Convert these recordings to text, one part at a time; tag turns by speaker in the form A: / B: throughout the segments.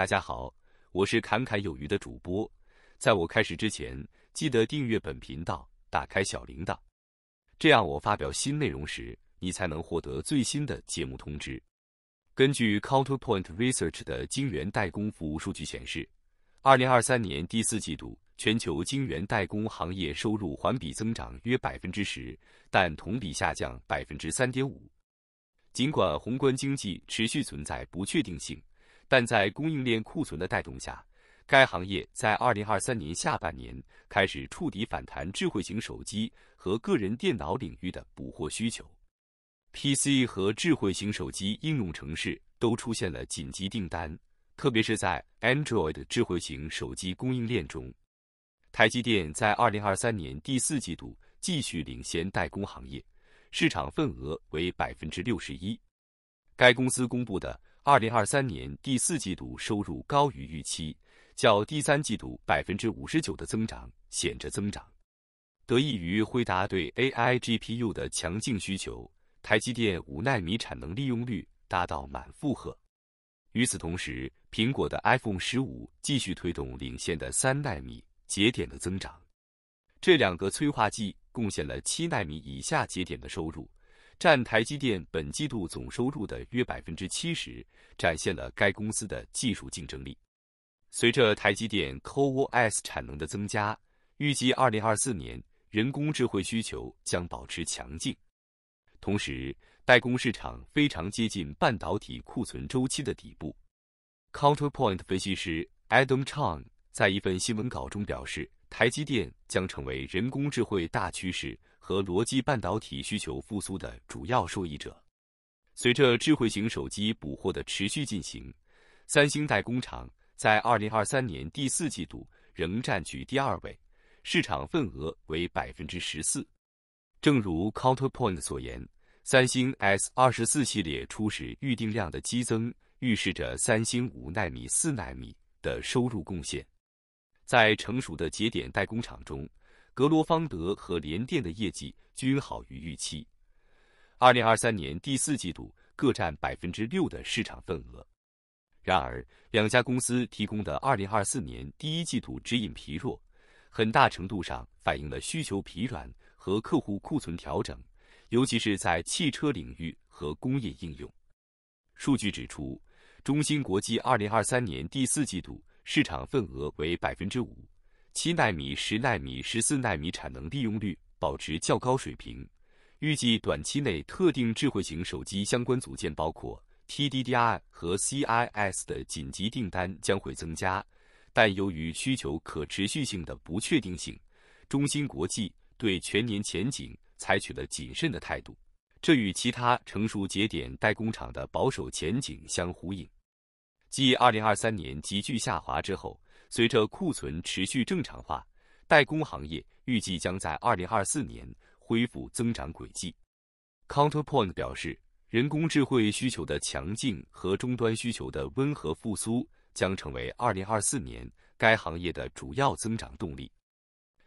A: 大家好，我是侃侃有余的主播。在我开始之前，记得订阅本频道，打开小铃铛，这样我发表新内容时，你才能获得最新的节目通知。根据 Counterpoint Research 的晶圆代工服务数据显示，二零二三年第四季度全球晶圆代工行业收入环比增长约百分之十，但同比下降百分之三点五。尽管宏观经济持续存在不确定性。但在供应链库存的带动下，该行业在二零二三年下半年开始触底反弹。智慧型手机和个人电脑领域的补货需求，PC 和智慧型手机应用城市都出现了紧急订单，特别是在 Android 智慧型手机供应链中，台积电在二零二三年第四季度继续领先代工行业，市场份额为百分之六十一。该公司公布的。二零二三年第四季度收入高于预期，较第三季度百分之五十九的增长显著增长。得益于辉达对 AI GPU 的强劲需求，台积电五纳米产能利用率达到满负荷。与此同时，苹果的 iPhone 十五继续推动领先的三纳米节点的增长，这两个催化剂贡献了七纳米以下节点的收入。占台积电本季度总收入的约百分之七十，展现了该公司的技术竞争力。随着台积电 CoWoS 产能的增加，预计二零二四年人工智慧需求将保持强劲。同时，代工市场非常接近半导体库存周期的底部。Counterpoint 分析师 Adam Chang 在一份新闻稿中表示。台积电将成为人工智慧大趋势和逻辑半导体需求复苏的主要受益者。随着智慧型手机补货的持续进行，三星代工厂在2023年第四季度仍占据第二位，市场份额为百分之十四。正如 Counterpoint 所言，三星 S 二十四系列初始预定量的激增，预示着三星五纳米、四纳米的收入贡献。在成熟的节点代工厂中，格罗方德和联电的业绩均好于预期，二零二三年第四季度各占百分之六的市场份额。然而，两家公司提供的二零二四年第一季度指引疲弱，很大程度上反映了需求疲软和客户库存调整，尤其是在汽车领域和工业应用。数据指出，中芯国际二零二三年第四季度。市场份额为百分之五，七纳米、十纳米、十四纳米产能利用率保持较高水平。预计短期内特定智慧型手机相关组件，包括 TDDI 和 CIS 的紧急订单将会增加，但由于需求可持续性的不确定性，中芯国际对全年前景采取了谨慎的态度，这与其他成熟节点代工厂的保守前景相呼应。继2023年急剧下滑之后，随着库存持续正常化，代工行业预计将在2024年恢复增长轨迹。Counterpoint 表示，人工智慧需求的强劲和终端需求的温和复苏将成为2024年该行业的主要增长动力。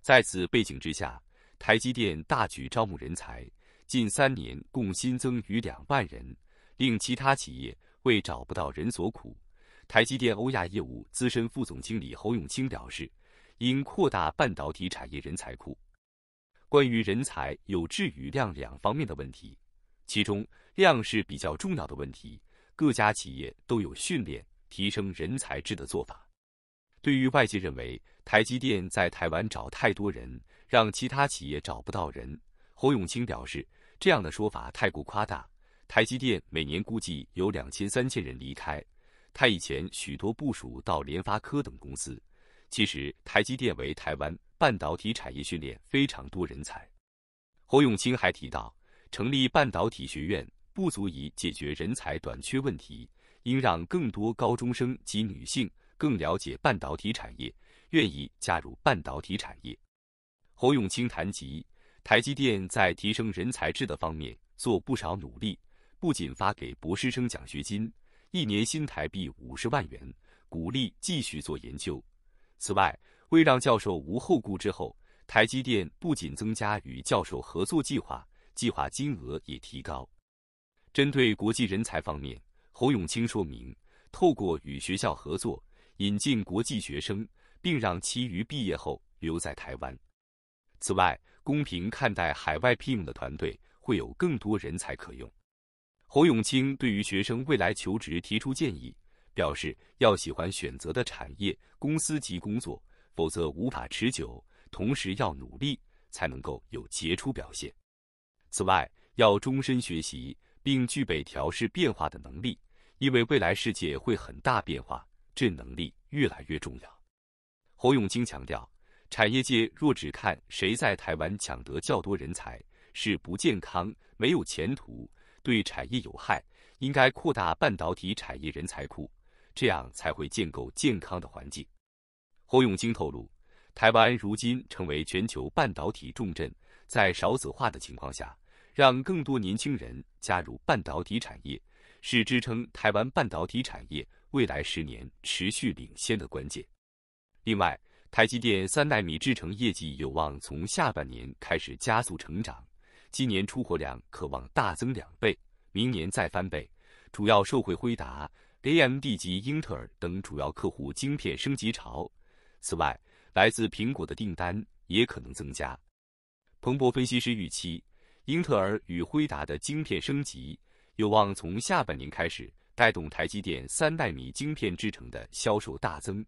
A: 在此背景之下，台积电大举招募人才，近三年共新增逾2万人，令其他企业为找不到人所苦。台积电欧亚业务资深副总经理侯永清表示，应扩大半导体产业人才库，关于人才有质与量两方面的问题，其中量是比较重要的问题。各家企业都有训练提升人才质的做法。对于外界认为台积电在台湾找太多人，让其他企业找不到人，侯永清表示，这样的说法太过夸大。台积电每年估计有两千三千人离开。他以前许多部署到联发科等公司。其实，台积电为台湾半导体产业训练非常多人才。侯永清还提到，成立半导体学院不足以解决人才短缺问题，应让更多高中生及女性更了解半导体产业，愿意加入半导体产业。侯永清谈及台积电在提升人才质的方面做不少努力，不仅发给博士生奖学金。一年新台币五十万元，鼓励继续做研究。此外，为让教授无后顾之忧，台积电不仅增加与教授合作计划，计划金额也提高。针对国际人才方面，侯永清说明，透过与学校合作，引进国际学生，并让其余毕业后留在台湾。此外，公平看待海外聘用的团队，会有更多人才可用。侯永清对于学生未来求职提出建议，表示要喜欢选择的产业、公司及工作，否则无法持久。同时要努力，才能够有杰出表现。此外，要终身学习，并具备调试变化的能力，因为未来世界会很大变化，这能力越来越重要。侯永清强调，产业界若只看谁在台湾抢得较多人才，是不健康、没有前途。对产业有害，应该扩大半导体产业人才库，这样才会建构健康的环境。侯永清透露，台湾如今成为全球半导体重镇，在少子化的情况下，让更多年轻人加入半导体产业，是支撑台湾半导体产业未来十年持续领先的关键。另外，台积电三纳米制程业绩有望从下半年开始加速成长。今年出货量可望大增两倍，明年再翻倍。主要受惠辉达、AMD 及英特尔等主要客户晶片升级潮。此外，来自苹果的订单也可能增加。彭博分析师预期，英特尔与辉达的晶片升级有望从下半年开始带动台积电三纳米晶片制成的销售大增。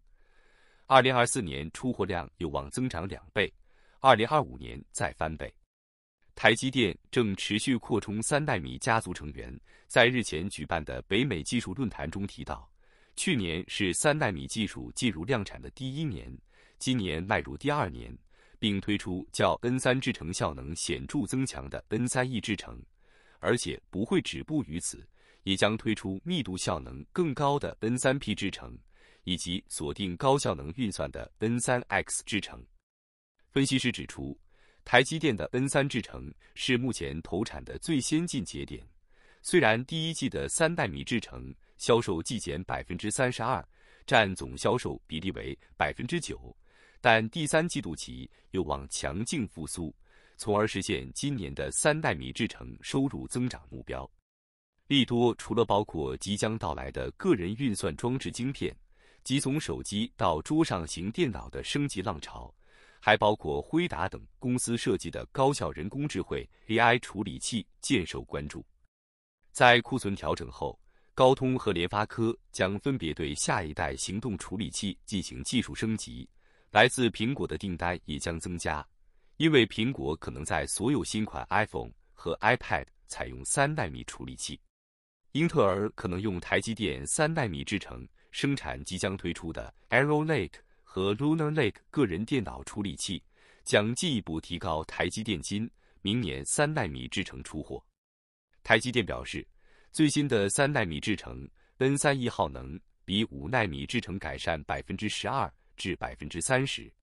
A: 二零二四年出货量有望增长两倍，二零二五年再翻倍。台积电正持续扩充三纳米家族成员，在日前举办的北美技术论坛中提到，去年是三纳米技术进入量产的第一年，今年迈入第二年，并推出较 N3 制程效能显著增强的 N3E 制程，而且不会止步于此，也将推出密度效能更高的 N3P 制程，以及锁定高效能运算的 N3X 制程。分析师指出。台积电的 N 三制程是目前投产的最先进节点。虽然第一季的三纳米制程销售季减百分之三十二，占总销售比例为百分之九，但第三季度起有望强劲复苏，从而实现今年的三纳米制程收入增长目标。利多除了包括即将到来的个人运算装置晶片及从手机到桌上型电脑的升级浪潮。还包括辉达等公司设计的高效人工智慧 AI 处理器渐受关注。在库存调整后，高通和联发科将分别对下一代行动处理器进行技术升级。来自苹果的订单也将增加，因为苹果可能在所有新款 iPhone 和 iPad 采用三纳米处理器。英特尔可能用台积电三纳米制程生产即将推出的 Arrow Lake。和 Lunar Lake 个人电脑处理器将进一步提高台积电今明年三纳米制程出货。台积电表示，最新的三纳米制程 N3 一耗能比五纳米制程改善百分之十二至百分之三十。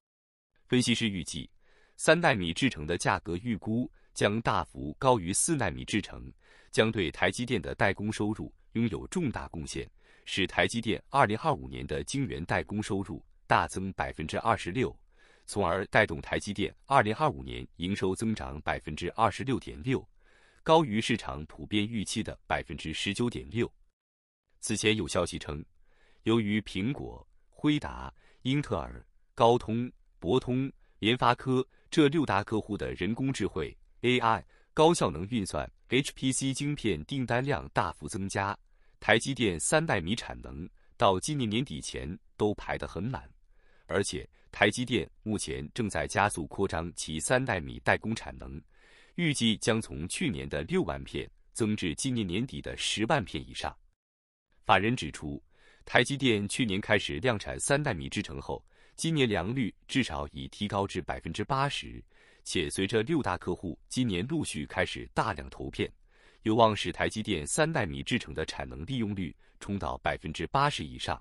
A: 分析师预计，三纳米制程的价格预估将大幅高于四纳米制程，将对台积电的代工收入拥有重大贡献，使台积电二零二五年的晶圆代工收入。大增百分之二十六，从而带动台积电二零二五年营收增长百分之二十六点六，高于市场普遍预期的百分之十九点六。此前有消息称，由于苹果、辉达、英特尔、高通、博通、联发科这六大客户的人工智慧 AI 高效能运算 HPC 晶片订单量大幅增加，台积电三百米产能到今年年底前都排得很满。而且，台积电目前正在加速扩张其三纳米代工产能，预计将从去年的六万片增至今年年底的十万片以上。法人指出，台积电去年开始量产三纳米制程后，今年良率至少已提高至百分之八十，且随着六大客户今年陆续开始大量投片，有望使台积电三纳米制程的产能利用率冲到百分之八十以上。